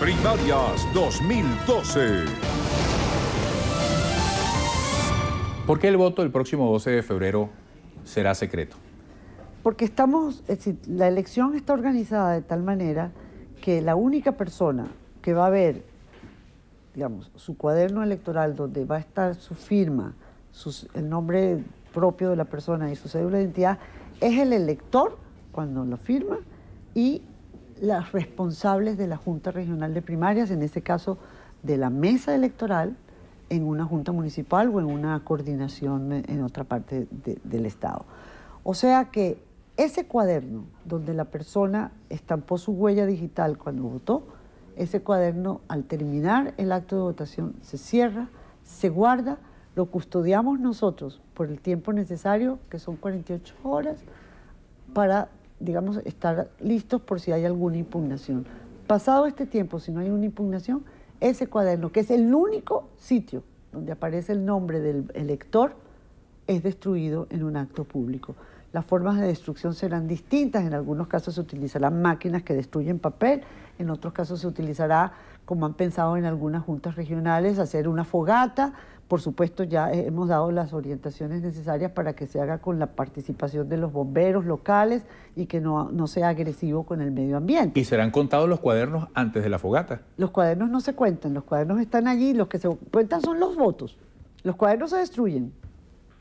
Primarias 2012. ¿Por qué el voto el próximo 12 de febrero será secreto? Porque estamos, la elección está organizada de tal manera que la única persona que va a ver, digamos, su cuaderno electoral donde va a estar su firma, el nombre propio de la persona y su cédula de identidad, es el elector cuando lo firma y las responsables de la Junta Regional de Primarias, en este caso de la mesa electoral, en una junta municipal o en una coordinación en otra parte del Estado. O sea que ese cuaderno donde la persona estampó su huella digital cuando votó, ese cuaderno al terminar el acto de votación se cierra, se guarda, lo custodiamos nosotros por el tiempo necesario, que son 48 horas, para digamos, estar listos por si hay alguna impugnación. Pasado este tiempo, si no hay una impugnación, ese cuaderno, que es el único sitio donde aparece el nombre del elector, es destruido en un acto público las formas de destrucción serán distintas. En algunos casos se utilizarán máquinas que destruyen papel, en otros casos se utilizará, como han pensado en algunas juntas regionales, hacer una fogata. Por supuesto, ya hemos dado las orientaciones necesarias para que se haga con la participación de los bomberos locales y que no, no sea agresivo con el medio ambiente. ¿Y serán contados los cuadernos antes de la fogata? Los cuadernos no se cuentan, los cuadernos están allí, los que se cuentan son los votos. Los cuadernos se destruyen,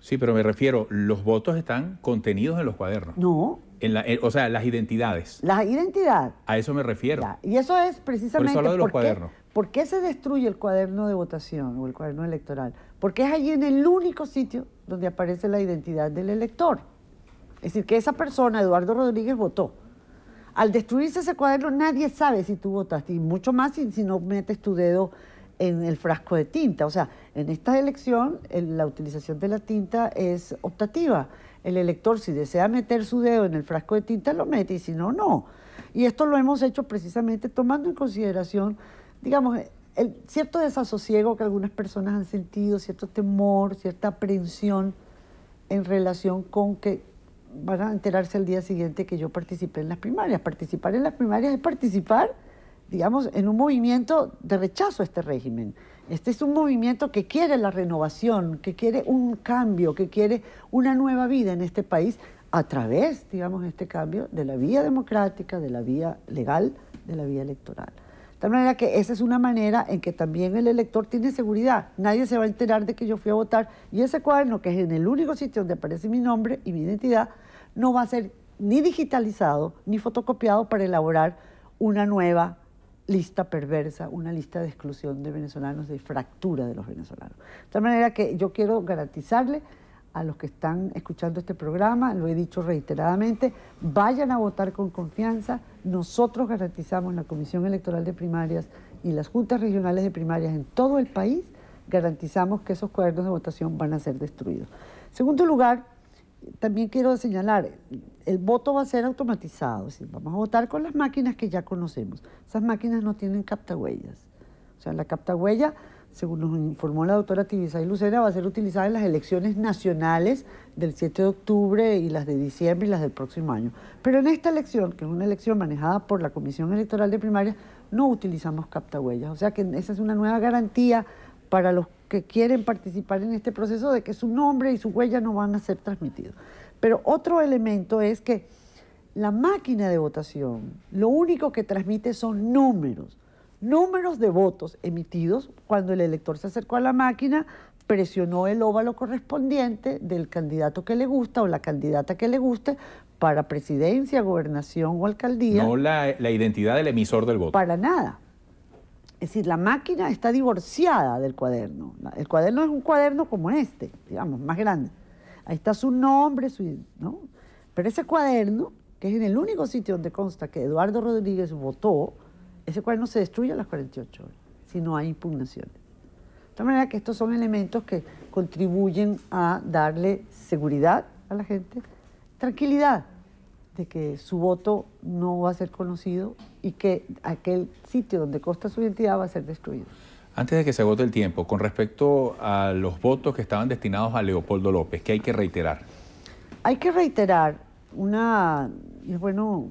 Sí, pero me refiero, los votos están contenidos en los cuadernos. No. En la, eh, o sea, las identidades. Las identidad. A eso me refiero. Y eso es precisamente. Por de los ¿Por qué se destruye el cuaderno de votación o el cuaderno electoral? Porque es allí en el único sitio donde aparece la identidad del elector. Es decir, que esa persona, Eduardo Rodríguez, votó. Al destruirse ese cuaderno, nadie sabe si tú votaste, y mucho más si no metes tu dedo en el frasco de tinta. O sea, en esta elección la utilización de la tinta es optativa. El elector si desea meter su dedo en el frasco de tinta lo mete y si no, no. Y esto lo hemos hecho precisamente tomando en consideración, digamos, el cierto desasosiego que algunas personas han sentido, cierto temor, cierta aprensión en relación con que van a enterarse al día siguiente que yo participé en las primarias. Participar en las primarias es participar digamos, en un movimiento de rechazo a este régimen. Este es un movimiento que quiere la renovación, que quiere un cambio, que quiere una nueva vida en este país a través, digamos, de este cambio de la vía democrática, de la vía legal, de la vía electoral. De tal manera que esa es una manera en que también el elector tiene seguridad. Nadie se va a enterar de que yo fui a votar y ese cuaderno, que es en el único sitio donde aparece mi nombre y mi identidad, no va a ser ni digitalizado ni fotocopiado para elaborar una nueva lista perversa, una lista de exclusión de venezolanos, de fractura de los venezolanos. De tal manera que yo quiero garantizarle a los que están escuchando este programa, lo he dicho reiteradamente, vayan a votar con confianza. Nosotros garantizamos la Comisión Electoral de Primarias y las juntas regionales de primarias en todo el país, garantizamos que esos cuadernos de votación van a ser destruidos. segundo lugar, también quiero señalar, el voto va a ser automatizado, vamos a votar con las máquinas que ya conocemos. Esas máquinas no tienen captahuellas. O sea, la captahuella, según nos informó la doctora Tibisay Lucena, va a ser utilizada en las elecciones nacionales del 7 de octubre y las de diciembre y las del próximo año. Pero en esta elección, que es una elección manejada por la Comisión Electoral de Primarias, no utilizamos captahuellas. O sea que esa es una nueva garantía para los que quieren participar en este proceso de que su nombre y su huella no van a ser transmitidos. Pero otro elemento es que la máquina de votación lo único que transmite son números, números de votos emitidos cuando el elector se acercó a la máquina, presionó el óvalo correspondiente del candidato que le gusta o la candidata que le guste para presidencia, gobernación o alcaldía. No la, la identidad del emisor del voto. Para nada. Es decir, la máquina está divorciada del cuaderno. El cuaderno es un cuaderno como este, digamos, más grande. Ahí está su nombre, su, ¿no? Pero ese cuaderno, que es en el único sitio donde consta que Eduardo Rodríguez votó, ese cuaderno se destruye a las 48 horas, si no hay impugnaciones. De tal manera que estos son elementos que contribuyen a darle seguridad a la gente, tranquilidad de que su voto no va a ser conocido y que aquel sitio donde consta su identidad va a ser destruido. Antes de que se agote el tiempo, con respecto a los votos que estaban destinados a Leopoldo López, ¿qué hay que reiterar? Hay que reiterar una, y es bueno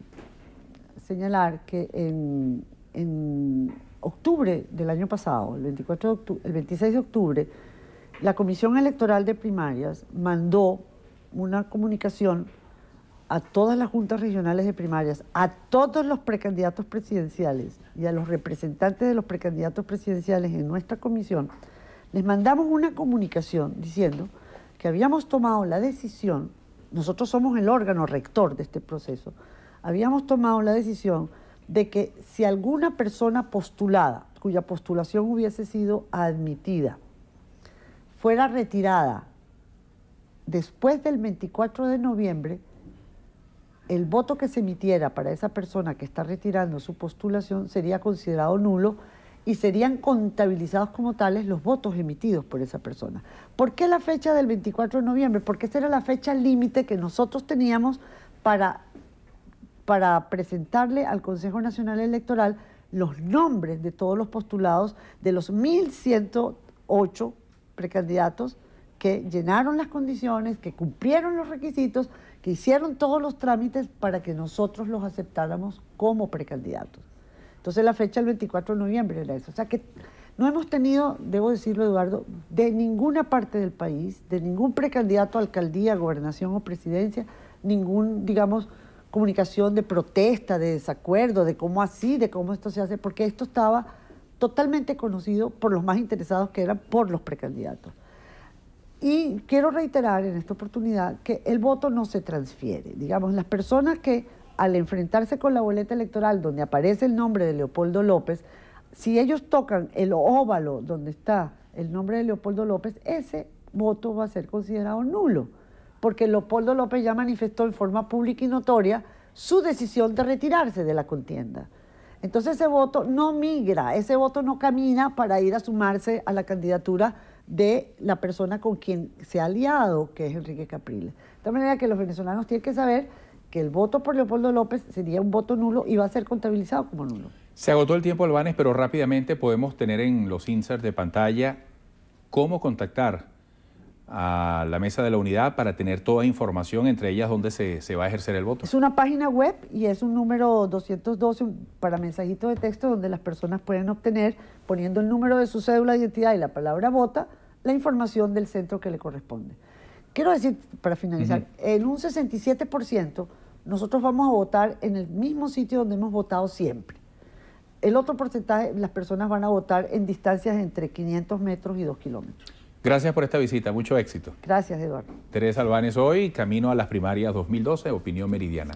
señalar que en, en octubre del año pasado, el, 24 el 26 de octubre, la Comisión Electoral de Primarias mandó una comunicación a todas las juntas regionales de primarias, a todos los precandidatos presidenciales y a los representantes de los precandidatos presidenciales en nuestra comisión, les mandamos una comunicación diciendo que habíamos tomado la decisión, nosotros somos el órgano rector de este proceso, habíamos tomado la decisión de que si alguna persona postulada, cuya postulación hubiese sido admitida, fuera retirada después del 24 de noviembre, el voto que se emitiera para esa persona que está retirando su postulación sería considerado nulo y serían contabilizados como tales los votos emitidos por esa persona. ¿Por qué la fecha del 24 de noviembre? Porque esa era la fecha límite que nosotros teníamos para, para presentarle al Consejo Nacional Electoral los nombres de todos los postulados de los 1.108 precandidatos que llenaron las condiciones, que cumplieron los requisitos, que hicieron todos los trámites para que nosotros los aceptáramos como precandidatos. Entonces la fecha el 24 de noviembre era eso. O sea que no hemos tenido, debo decirlo Eduardo, de ninguna parte del país, de ningún precandidato a alcaldía, gobernación o presidencia, ningún, digamos, comunicación de protesta, de desacuerdo, de cómo así, de cómo esto se hace, porque esto estaba totalmente conocido por los más interesados que eran por los precandidatos. Y quiero reiterar en esta oportunidad que el voto no se transfiere. Digamos, las personas que al enfrentarse con la boleta electoral donde aparece el nombre de Leopoldo López, si ellos tocan el óvalo donde está el nombre de Leopoldo López, ese voto va a ser considerado nulo, porque Leopoldo López ya manifestó en forma pública y notoria su decisión de retirarse de la contienda. Entonces ese voto no migra, ese voto no camina para ir a sumarse a la candidatura de la persona con quien se ha aliado, que es Enrique Capriles. De tal manera que los venezolanos tienen que saber que el voto por Leopoldo López sería un voto nulo y va a ser contabilizado como nulo. Se agotó el tiempo, Albanes, pero rápidamente podemos tener en los inserts de pantalla cómo contactar a la mesa de la unidad para tener toda información, entre ellas donde se, va a ejercer el voto. Es una página web y es un número 212 para mensajitos de texto donde las personas pueden obtener, poniendo el número de su cédula de identidad y la palabra vota, la información del centro que le corresponde. Quiero decir, para finalizar, en un 67% nosotros vamos a votar en el mismo sitio donde hemos votado siempre. El otro porcentaje, las personas van a votar en distancias entre 500 metros y 2 kilómetros. Gracias por esta visita, mucho éxito. Gracias, Eduardo. Teresa Albanes hoy, camino a las primarias 2012, Opinión Meridiana.